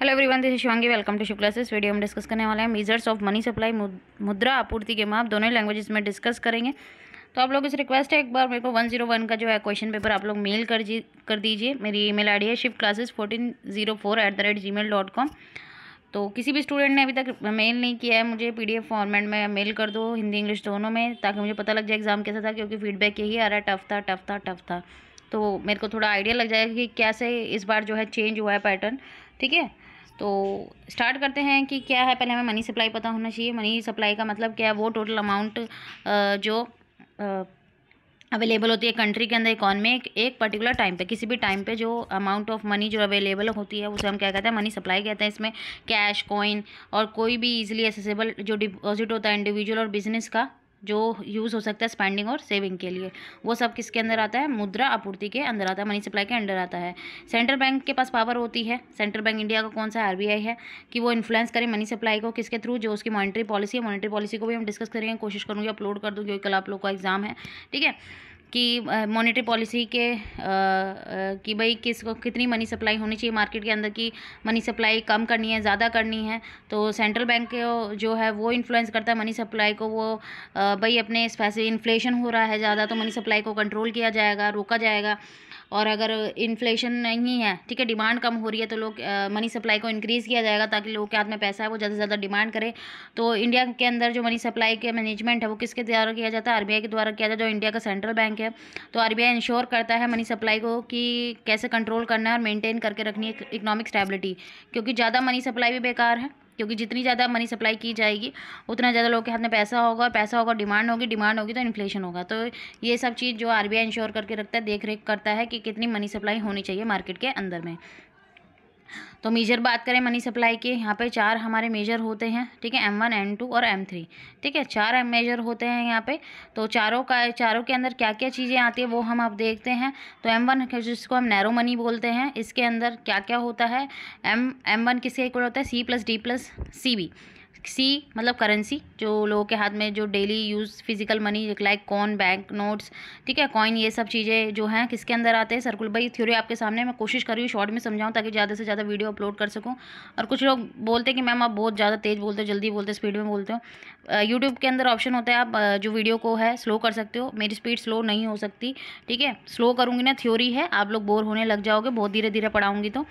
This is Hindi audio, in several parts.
hello everyone this Shivangi welcome to Shiv classes video हम डिस्कस करने वाले हैं मीजर्स ऑफ मनी सप्लाई मुद्रा आपूर्ति के माप दोनों लैंग्वेजेस में डिस्कस करेंगे तो आप लोग इस रिक्वेस्ट है एक बार मेरे को वन जीरो वन का जो है क्वेश्चन पेपर आप लोग मेल कर जी कर दीजिए मेरी ईमेल आईडी है Shiv classes fourteen zero four at the rate gmail dot com तो किसी भी स्टूडेंट ने अभी तक मेल नहीं किया है मुझे पी फॉर्मेट में मेल कर दो हिंदी इंग्लिश दोनों में ताकि मुझे पता लग जाए एग्जाम कैसा था क्योंकि फीडबैक यही आ रहा है टफ था टफ था टफ था तो मेरे को थोड़ा आइडिया लग जाएगा कि कैसे इस बार जो है चेंज हुआ है पैटर्न ठीक है तो स्टार्ट करते हैं कि क्या है पहले हमें मनी सप्लाई पता होना चाहिए मनी सप्लाई का मतलब क्या है वो टोटल अमाउंट जो अवेलेबल होती है कंट्री के अंदर इकॉनमी एक, एक पर्टिकुलर टाइम पे किसी भी टाइम पे जो अमाउंट ऑफ मनी जो अवेलेबल होती है उसे हम क्या कहते हैं मनी सप्लाई कहते हैं इसमें कैश कॉइन और कोई भी इजीली एसेसेबल जो डिपॉजिट होता है इंडिविजुअल और बिजनेस का जो यूज़ हो सकता है स्पेंडिंग और सेविंग के लिए वो सब किसके अंदर आता है मुद्रा आपूर्ति के अंदर आता है मनी सप्लाई के अंडर आता है सेंट्रल बैंक के पास पावर होती है सेंट्रल बैंक इंडिया का कौन सा आरबीआई है कि वो इन्फ्लुएंस करे मनी सप्लाई को किसके थ्रू जो उसकी मॉनिटरी पॉलिसी है मॉनिटरी पॉलिसी को भी हम डिस्कस करेंगे कोशिश करूँगी अपलोड कर दूँगी कल आप लोग का एग्जाम है ठीक है कि मॉनेटरी पॉलिसी के आ, कि भाई किस कितनी मनी सप्लाई होनी चाहिए मार्केट के अंदर की मनी सप्लाई कम करनी है ज़्यादा करनी है तो सेंट्रल बैंक जो है वो इन्फ्लुएंस करता है मनी सप्लाई को वो आ, भाई अपने पैसे इन्फ्लेशन हो रहा है ज़्यादा तो मनी सप्लाई को कंट्रोल किया जाएगा रोका जाएगा और अगर इन्फ्लेशन नहीं है ठीक है डिमांड कम हो रही है तो लोग मनी सप्लाई को इंक्रीज़ किया जाएगा ताकि लोगों के हाथ में पैसा है वो ज़्यादा से ज़्यादा डिमांड करें तो इंडिया के अंदर जो मनी सप्लाई के मैनेजमेंट है वो किसके द्वारा किया जाता है आर के द्वारा किया जाता है जो इंडिया का सेंट्रल बैंक है तो आर इंश्योर करता है मनी सप्लाई को कि कैसे कंट्रोल करना है और मेनटेन करके रखनी है इकनॉमिक स्टेबिलिटी क्योंकि ज़्यादा मनी सप्लाई भी बेकार है क्योंकि जितनी ज़्यादा मनी सप्लाई की जाएगी उतना ज़्यादा लोगों के हाथ में पैसा होगा पैसा होगा डिमांड होगी डिमांड होगी तो इन्फ्लेशन होगा तो ये सब चीज़ जो आर बी इंश्योर करके रखता है देख रेख करता है कि कितनी मनी सप्लाई होनी चाहिए मार्केट के अंदर में तो मेजर बात करें मनी सप्लाई के यहाँ पे चार हमारे मेजर होते हैं ठीक है एम वन एम टू और एम थ्री ठीक है चार मेजर होते हैं यहाँ पे तो चारों का चारों के अंदर क्या क्या चीज़ें आती है वो हम आप देखते हैं तो एम वन जिसको हम नैरो मनी बोलते हैं इसके अंदर क्या क्या होता है एम एम वन किसके इक्वल होता है C plus D plus C B C मतलब करेंसी जो लोगों के हाथ में जो daily use physical money like coin bank notes ठीक है कॉइन ये सब चीज़ें जो हैं किसके अंदर आते हैं सर्कुल भाई थ्योरी आपके सामने मैं कोशिश कर रही हूँ शॉर्ट में समझाऊँ ताकि ज़्यादा से ज़्यादा वीडियो अपलोड कर सकूँ और कुछ लोग बोलते कि मैम आप बहुत ज़्यादा तेज़ बोलते हो जल्दी बोलते स्पीड में बोलते हो यूट्यूब के अंदर ऑप्शन होता है आप जो वीडियो को है स्लो कर सकते हो मेरी स्पीड स्लो नहीं हो सकती ठीक है स्लो करूँगी ना थ्योरी है आप लोग बोर होने लग जाओगे बहुत धीरे धीरे पढ़ाऊँगी तो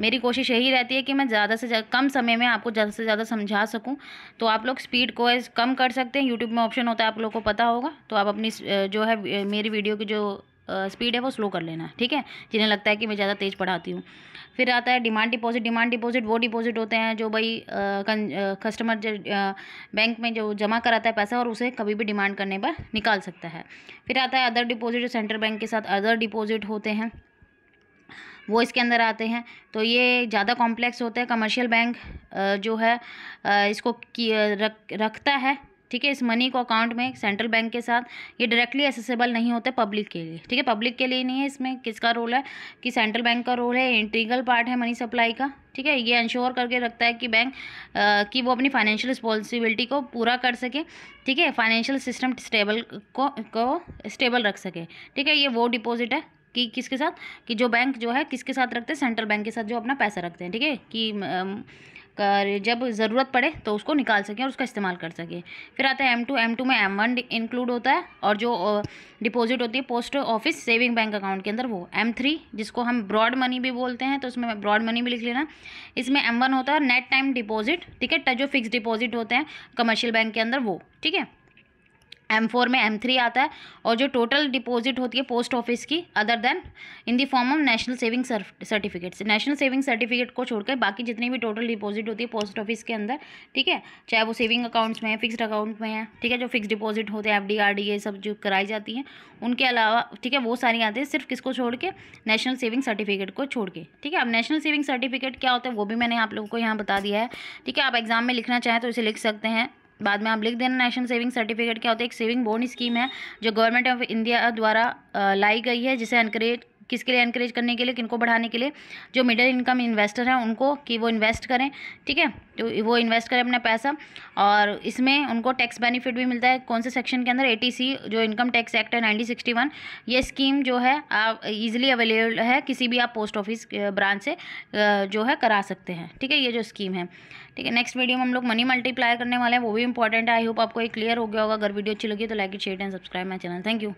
मेरी कोशिश यही रहती है कि मैं ज़्यादा से ज़्यादा कम समय में आपको ज़्यादा से ज़्यादा समझा सकूं तो आप लोग स्पीड को कम कर सकते हैं यूट्यूब में ऑप्शन होता है आप लोग को पता होगा तो आप अपनी जो है मेरी वीडियो की जो स्पीड है वो स्लो कर लेना ठीक है जिन्हें लगता है कि मैं ज़्यादा तेज़ पढ़ाती हूँ फिर आता है डिमांड डिपॉजिट डिमांड डिपॉजिट वो डिपॉजिट होते हैं जो भाई कस्टमर बैंक में जो जमा कराता है पैसा और उसे कभी भी डिमांड करने पर निकाल सकता है फिर आता है अदर डिपॉजिट जो सेंट्रल बैंक के साथ अदर डिपॉजिट होते हैं वो इसके अंदर आते हैं तो ये ज़्यादा कॉम्प्लेक्स होते हैं कमर्शियल बैंक जो है इसको रख, रखता है ठीक है इस मनी को अकाउंट में सेंट्रल बैंक के साथ ये डायरेक्टली एसेसेबल नहीं होते पब्लिक के लिए ठीक है पब्लिक के लिए नहीं है इसमें किसका रोल है कि सेंट्रल बैंक का रोल है इंटीग्रल पार्ट है मनी सप्लाई का ठीक है ये इंश्योर करके रखता है कि बैंक कि वो अपनी फाइनेंशियल रिस्पॉन्सिबिलिटी को पूरा कर सके ठीक है फाइनेंशियल सिस्टम स्टेबल को को स्टेबल रख सके ठीक है ये वो डिपॉजिट है कि किसके साथ कि जो बैंक जो है किसके साथ रखते हैं सेंट्रल बैंक के साथ जो अपना पैसा रखते हैं ठीक है कि जब ज़रूरत पड़े तो उसको निकाल सकें और उसका इस्तेमाल कर सकें फिर आता है एम टू एम टू में एम वन इंक्लूड होता है और जो डिपॉजिट होती है post office saving bank account के अंदर वो एम थ्री जिसको हम ब्रॉड मनी भी बोलते हैं तो उसमें ब्रॉड मनी भी लिख लेना इसमें एम वन होता है नेट टाइम डिपॉजिट ठीक है जो फिक्स डिपॉजिट होते हैं कमर्शियल बैंक के अंदर वो ठीक है एम फोर में एम थ्री आता है और जो टोटल डिपॉजिट होती है पोस्ट ऑफिस की other than in the form of national saving certificates national saving certificate को छोड़कर बाकी जितनी भी टोटल डिपॉजिट होती है पोस्ट ऑफिस के अंदर ठीक है चाहे वो सेविंग अकाउंट्स में है फिक्स अकाउंट में है ठीक है जो फिक्स डिपॉजिट होते हैं एफ डी आर डी ये सब जो कराई जाती हैं उनके अलावा ठीक है वो सारी आते हैं सिर्फ किसको छोड़ के नेशनल सेविंग सर्टिफिकेट को छोड़ के ठीक है अब नेशनल सेविंग सर्टिफिकेट क्या होता है वो भी मैंने आप लोगों को यहाँ बता दिया है ठीक है आप एग्जाम में लिखना चाहें तो इसे लिख सकते हैं बाद में आप लिख देना नेशनल सेविंग सर्टिफिकेट क्या होता है एक सेविंग बोन स्कीम है जो गवर्नमेंट ऑफ इंडिया द्वारा लाई गई है जिसे अनकरेज किसके लिए इंकरेज करने के लिए किनको बढ़ाने के लिए जो मिडिल इनकम इन्वेस्टर हैं उनको कि वो इन्वेस्ट करें ठीक है तो वो इन्वेस्ट करें अपना पैसा और इसमें उनको टैक्स बेनिफिट भी मिलता है कौन से सेक्शन के अंदर ए जो इनकम टैक्स एक्ट है नाइनटीन ये स्कीम जो है आप ईजिली अवेलेबल है किसी भी आप पोस्ट ऑफिस ब्रांच से जो है करा सकते हैं ठीक है ये जो स्कीम है ठीक है नेक्स्ट वीडियो में हम लोग मनी मल्टीप्लाई करने वाले हैं वो भी इंपॉर्टेंट है आई होप आपको ये क्लियर हो गया होगा अगर वीडियो अच्छी लगी तो like share and subscribe my channel thank you